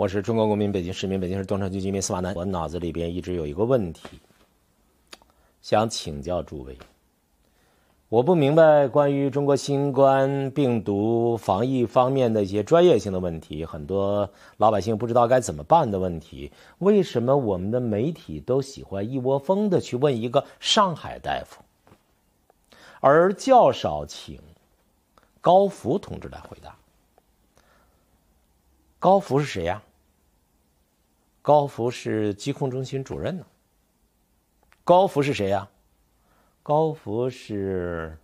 我是中国公民，北京市民，北京市东城区居民司马南。我脑子里边一直有一个问题，想请教诸位。我不明白关于中国新冠病毒防疫方面的一些专业性的问题，很多老百姓不知道该怎么办的问题。为什么我们的媒体都喜欢一窝蜂的去问一个上海大夫，而较少请高福同志来回答？高福是谁呀？高福是疾控中心主任呢。高福是谁呀？高福是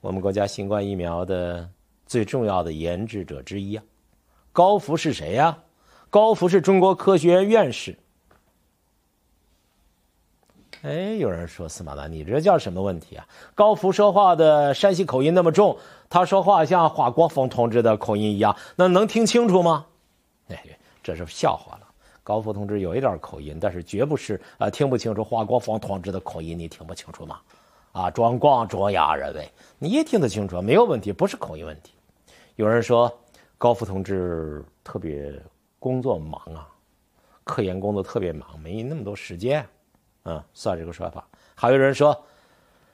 我们国家新冠疫苗的最重要的研制者之一啊。高福是谁呀？高福是中国科学院院士。哎，有人说司马南，你这叫什么问题啊？高福说话的山西口音那么重，他说话像华国锋同志的口音一样，那能听清楚吗？哎，这是笑话了。高福同志有一点口音，但是绝不是啊，听不清楚。华国锋同志的口音你听不清楚吗？啊，装光装哑人呗，你也听得清楚，没有问题，不是口音问题。有人说高福同志特别工作忙啊，科研工作特别忙，没那么多时间，嗯，算这个说法。还有人说，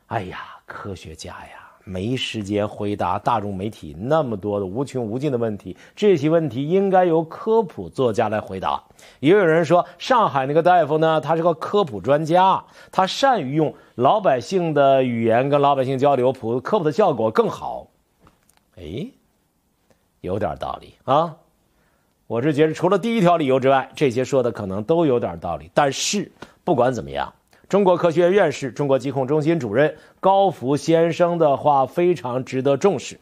哎呀，科学家呀。没时间回答大众媒体那么多的无穷无尽的问题，这些问题应该由科普作家来回答。也有人说，上海那个大夫呢，他是个科普专家，他善于用老百姓的语言跟老百姓交流，普科普的效果更好。哎，有点道理啊。我是觉得，除了第一条理由之外，这些说的可能都有点道理。但是，不管怎么样。中国科学院院士、中国疾控中心主任高福先生的话非常值得重视，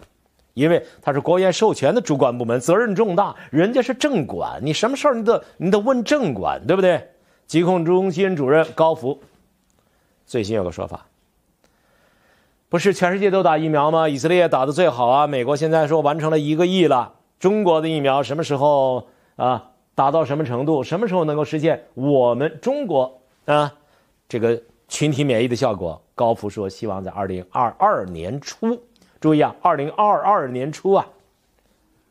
因为他是国务院授权的主管部门，责任重大。人家是正管，你什么事儿你得你得问正管，对不对？疾控中心主任高福最新有个说法：不是全世界都打疫苗吗？以色列打的最好啊！美国现在说完成了一个亿了，中国的疫苗什么时候啊？打到什么程度？什么时候能够实现我们中国啊？这个群体免疫的效果，高福说，希望在二零二二年初，注意啊，二零二二年初啊，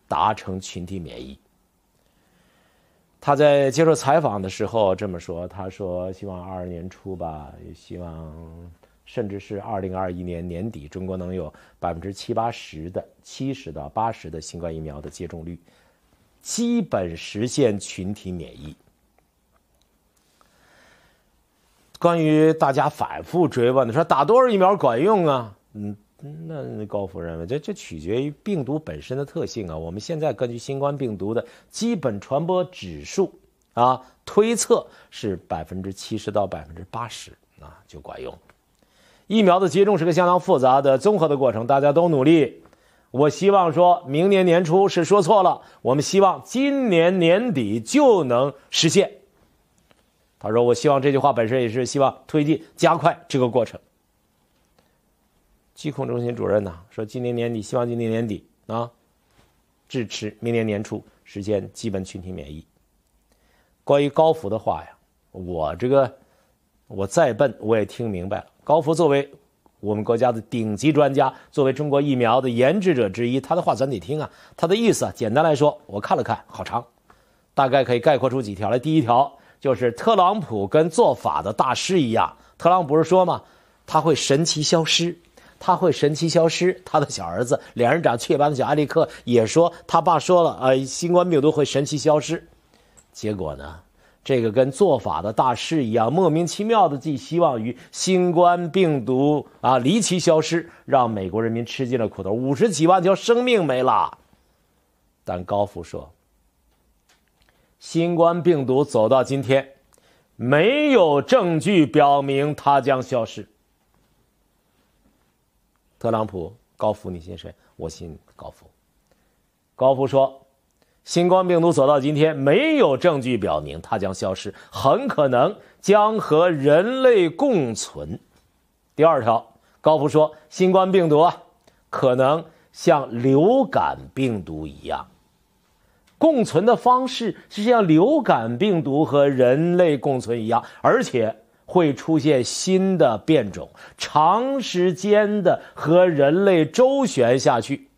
达成群体免疫。他在接受采访的时候这么说：“他说希望二二年初吧，也希望甚至是二零二一年年底，中国能有百分之七八十的七十到八十的新冠疫苗的接种率，基本实现群体免疫。”关于大家反复追问的，说打多少疫苗管用啊？嗯，那高夫认为，这这取决于病毒本身的特性啊。我们现在根据新冠病毒的基本传播指数啊，推测是百分之七十到百分之八十啊，就管用。疫苗的接种是个相当复杂的综合的过程，大家都努力。我希望说明年年初是说错了，我们希望今年年底就能实现。他说：“我希望这句话本身也是希望推进、加快这个过程。”疾控中心主任呢说：“今年年底，希望今年年底啊，支持明年年初实现基本群体免疫。”关于高福的话呀，我这个我再笨我也听明白了。高福作为我们国家的顶级专家，作为中国疫苗的研制者之一，他的话咱得听啊。他的意思，啊，简单来说，我看了看好长，大概可以概括出几条来。第一条。就是特朗普跟做法的大师一样，特朗普不是说嘛，他会神奇消失，他会神奇消失。他的小儿子，脸上长雀斑的小埃利克也说，他爸说了呃，新冠病毒会神奇消失。结果呢，这个跟做法的大师一样，莫名其妙的寄希望于新冠病毒啊，离奇消失，让美国人民吃尽了苦头，五十几万条生命没了。但高福说。新冠病毒走到今天，没有证据表明它将消失。特朗普高福，你信谁？我信高福。高福说，新冠病毒走到今天，没有证据表明它将消失，很可能将和人类共存。第二条，高福说，新冠病毒啊，可能像流感病毒一样。共存的方式是像流感病毒和人类共存一样，而且会出现新的变种，长时间的和人类周旋下去。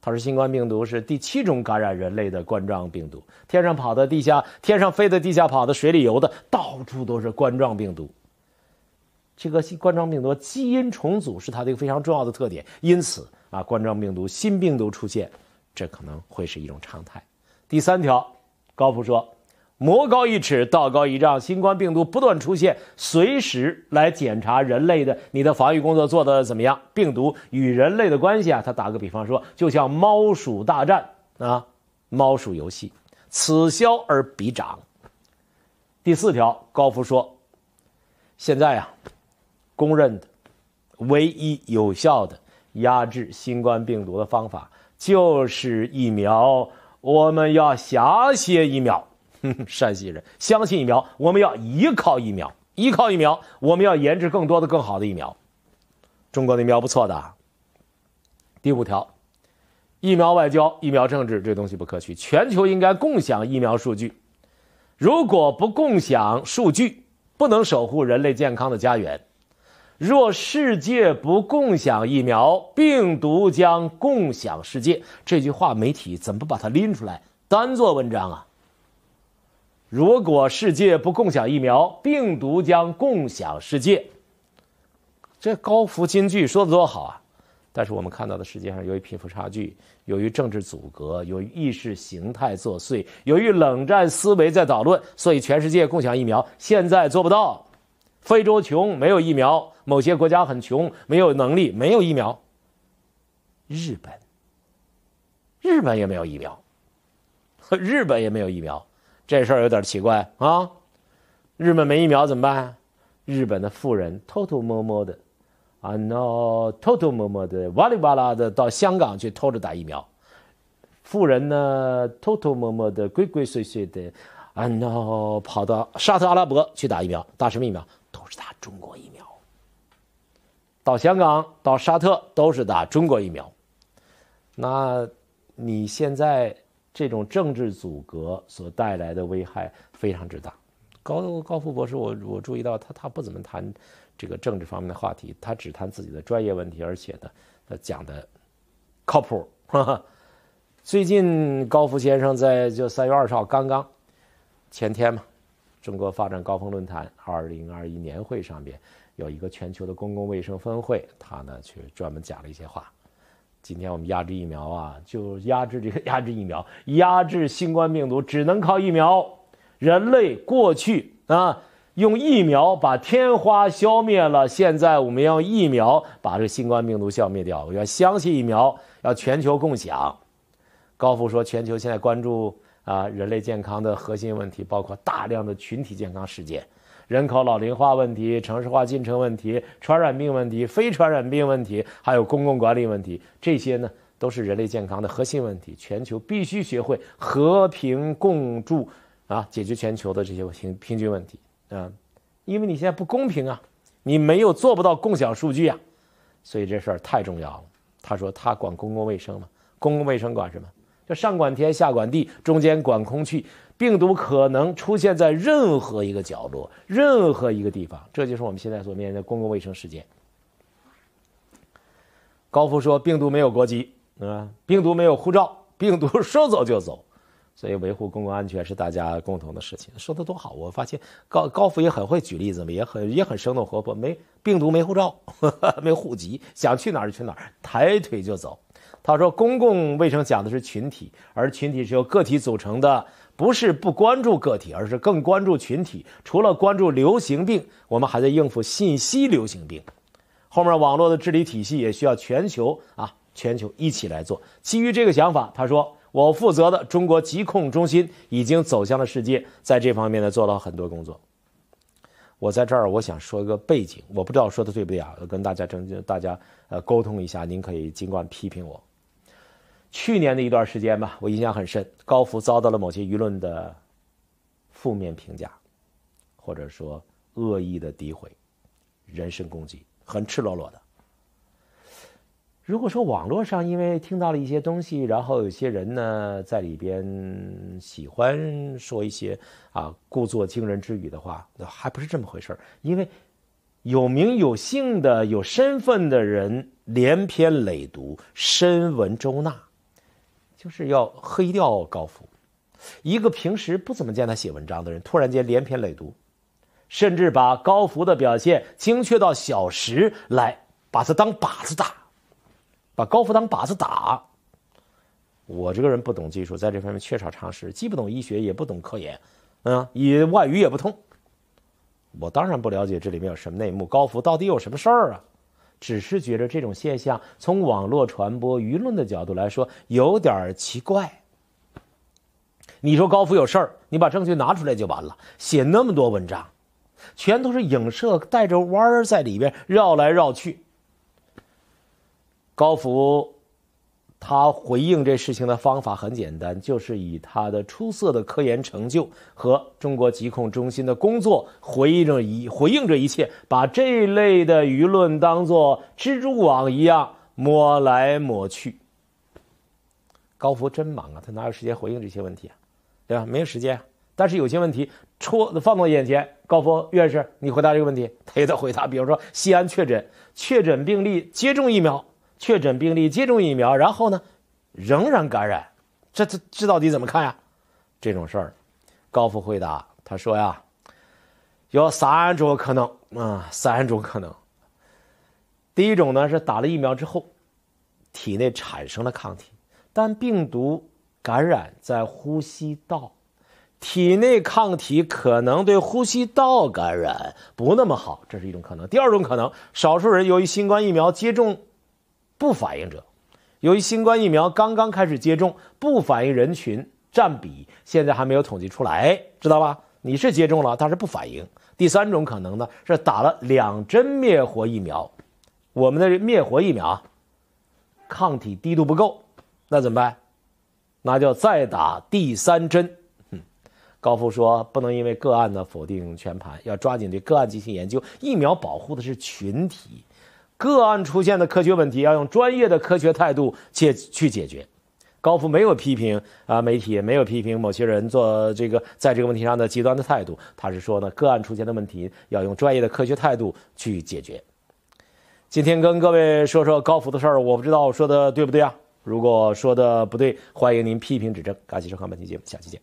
他说，新冠病毒是第七种感染人类的冠状病毒，天上跑的、地下、天上飞的、地下跑的、水里游的，到处都是冠状病毒。这个冠状病毒基因重组是它的一个非常重要的特点，因此啊，冠状病毒新病毒出现。这可能会是一种常态。第三条，高福说：“魔高一尺，道高一丈。新冠病毒不断出现，随时来检查人类的你的防御工作做的怎么样？病毒与人类的关系啊，他打个比方说，就像猫鼠大战啊，猫鼠游戏，此消而彼长。”第四条，高福说：“现在啊，公认的唯一有效的压制新冠病毒的方法。”就是疫苗，我们要相信疫苗。山西人相信疫苗，我们要依靠疫苗。依靠疫苗，我们要研制更多的、更好的疫苗。中国的疫苗不错的。第五条，疫苗外交、疫苗政治这东西不可取，全球应该共享疫苗数据。如果不共享数据，不能守护人类健康的家园。若世界不共享疫苗，病毒将共享世界。这句话媒体怎么把它拎出来单做文章啊？如果世界不共享疫苗，病毒将共享世界。这高福金句说的多好啊！但是我们看到的世界上，由于贫富差距，由于政治阻隔，由于意识形态作祟，由于冷战思维在捣乱，所以全世界共享疫苗现在做不到。非洲穷，没有疫苗；某些国家很穷，没有能力，没有疫苗。日本，日本也没有疫苗，日本也没有疫苗，这事儿有点奇怪啊！日本没疫苗怎么办？日本的富人偷偷摸摸的，啊，o 偷偷摸摸的，哇里哇啦的到香港去偷着打疫苗；富人呢，偷偷摸摸的，鬼鬼祟祟的，啊，o 跑到沙特阿拉伯去打疫苗，打什么疫苗？打中国疫苗，到香港、到沙特都是打中国疫苗。那，你现在这种政治阻隔所带来的危害非常之大。高高福博士，我我注意到他他不怎么谈这个政治方面的话题，他只谈自己的专业问题，而且呢，他讲的靠谱。最近高福先生在就三月二十号刚刚前天嘛。中国发展高峰论坛二零二一年会上边有一个全球的公共卫生分会，他呢去专门讲了一些话。今天我们压制疫苗啊，就压制这个压制疫苗，压制新冠病毒只能靠疫苗。人类过去啊用疫苗把天花消灭了，现在我们要疫苗把这个新冠病毒消灭掉。我要相信疫苗，要全球共享。高富说，全球现在关注。啊，人类健康的核心问题包括大量的群体健康事件、人口老龄化问题、城市化进程问题、传染病问题、非传染病问题，还有公共管理问题。这些呢，都是人类健康的核心问题。全球必须学会和平共筑啊，解决全球的这些平平均问题。嗯，因为你现在不公平啊，你没有做不到共享数据啊，所以这事儿太重要了。他说他管公共卫生嘛，公共卫生管什么？这上管天，下管地，中间管空气，病毒可能出现在任何一个角落，任何一个地方，这就是我们现在所面临的公共卫生事件。高福说，病毒没有国籍，啊，病毒没有护照，病毒说走就走，所以维护公共安全是大家共同的事情。说的多好，我发现高高福也很会举例子嘛，也很也很生动活泼。没病毒没护照，没户籍，想去哪儿去哪儿，抬腿就走。他说：“公共卫生讲的是群体，而群体是由个体组成的，不是不关注个体，而是更关注群体。除了关注流行病，我们还在应付信息流行病。后面网络的治理体系也需要全球啊，全球一起来做。基于这个想法，他说，我负责的中国疾控中心已经走向了世界，在这方面呢做了很多工作。我在这儿，我想说一个背景，我不知道说的对不对啊？跟大家争，大家呃沟通一下，您可以尽管批评我。”去年的一段时间吧，我印象很深。高福遭到了某些舆论的负面评价，或者说恶意的诋毁、人身攻击，很赤裸裸的。如果说网络上因为听到了一些东西，然后有些人呢在里边喜欢说一些啊故作惊人之语的话，那还不是这么回事因为有名有姓的、有身份的人，连篇累牍、深闻周纳。就是要黑掉高福，一个平时不怎么见他写文章的人，突然间连篇累牍，甚至把高福的表现精确到小时来，把他当靶子打，把高福当靶子打。我这个人不懂技术，在这方面缺少常识，既不懂医学，也不懂科研，嗯，以外语也不通。我当然不了解这里面有什么内幕，高福到底有什么事儿啊？只是觉得这种现象从网络传播舆论的角度来说有点奇怪。你说高福有事儿，你把证据拿出来就完了，写那么多文章，全都是影射，带着弯儿在里边绕来绕去。高福。他回应这事情的方法很简单，就是以他的出色的科研成就和中国疾控中心的工作回应着一回应着一切，把这类的舆论当作蜘蛛网一样抹来抹去。高福真忙啊，他哪有时间回应这些问题啊，对吧？没有时间。但是有些问题戳放到眼前，高福院士，你回答这个问题，他也得回答。比如说西安确诊确诊病例接种疫苗。确诊病例接种疫苗，然后呢，仍然感染，这这这到底怎么看呀？这种事儿，高福回答他说呀，有三种可能啊，三种可能。第一种呢是打了疫苗之后，体内产生了抗体，但病毒感染在呼吸道，体内抗体可能对呼吸道感染不那么好，这是一种可能。第二种可能，少数人由于新冠疫苗接种。不反应者，由于新冠疫苗刚刚开始接种，不反应人群占比现在还没有统计出来，知道吧？你是接种了，但是不反应。第三种可能呢，是打了两针灭活疫苗，我们的灭活疫苗抗体低度不够，那怎么办？那就再打第三针。高富说，不能因为个案呢否定全盘，要抓紧对个案进行研究。疫苗保护的是群体。个案出现的科学问题，要用专业的科学态度解去解决。高福没有批评啊，媒体也没有批评某些人做这个在这个问题上的极端的态度。他是说呢，个案出现的问题要用专业的科学态度去解决。今天跟各位说说高福的事儿，我不知道我说的对不对啊？如果说的不对，欢迎您批评指正。感谢收看本期节目，下期见。